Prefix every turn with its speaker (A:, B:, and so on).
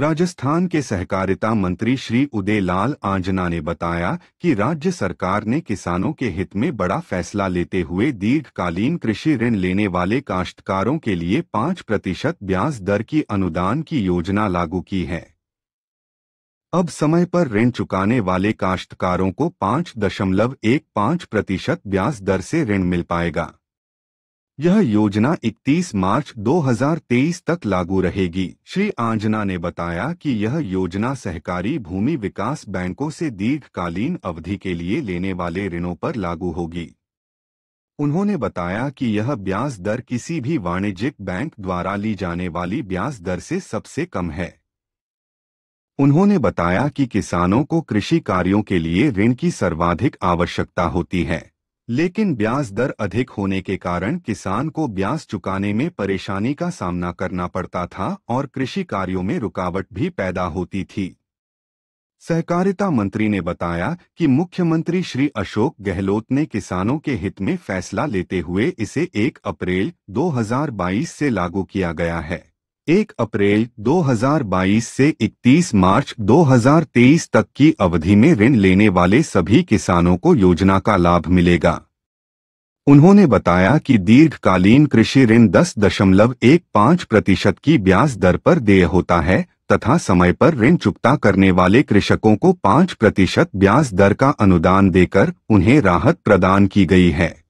A: राजस्थान के सहकारिता मंत्री श्री उदय लाल आंजना ने बताया कि राज्य सरकार ने किसानों के हित में बड़ा फैसला लेते हुए दीर्घकालीन कृषि ऋण लेने वाले काश्तकारों के लिए पाँच प्रतिशत ब्याज दर की अनुदान की योजना लागू की है अब समय पर ऋण चुकाने वाले काश्तकारों को पाँच दशमलव एक पाँच प्रतिशत ब्याज दर से ऋण मिल पाएगा यह योजना 31 मार्च 2023 तक लागू रहेगी श्री आंजना ने बताया कि यह योजना सहकारी भूमि विकास बैंकों से दीर्घकालीन अवधि के लिए लेने वाले ऋणों पर लागू होगी उन्होंने बताया कि यह ब्याज दर किसी भी वाणिज्यिक बैंक द्वारा ली जाने वाली ब्याज दर से सबसे कम है उन्होंने बताया कि किसानों को कृषि कार्यों के लिए ऋण की सर्वाधिक आवश्यकता होती है लेकिन ब्याज दर अधिक होने के कारण किसान को ब्याज चुकाने में परेशानी का सामना करना पड़ता था और कृषि कार्यों में रुकावट भी पैदा होती थी सहकारिता मंत्री ने बताया कि मुख्यमंत्री श्री अशोक गहलोत ने किसानों के हित में फैसला लेते हुए इसे 1 अप्रैल 2022 से लागू किया गया है एक अप्रैल 2022 से 31 मार्च 2023 तक की अवधि में ऋण लेने वाले सभी किसानों को योजना का लाभ मिलेगा उन्होंने बताया कि दीर्घकालीन कृषि ऋण दस दशमलव एक पाँच प्रतिशत की ब्याज दर पर देय होता है तथा समय पर ऋण चुकता करने वाले कृषकों को पाँच प्रतिशत ब्याज दर का अनुदान देकर उन्हें राहत प्रदान की गई है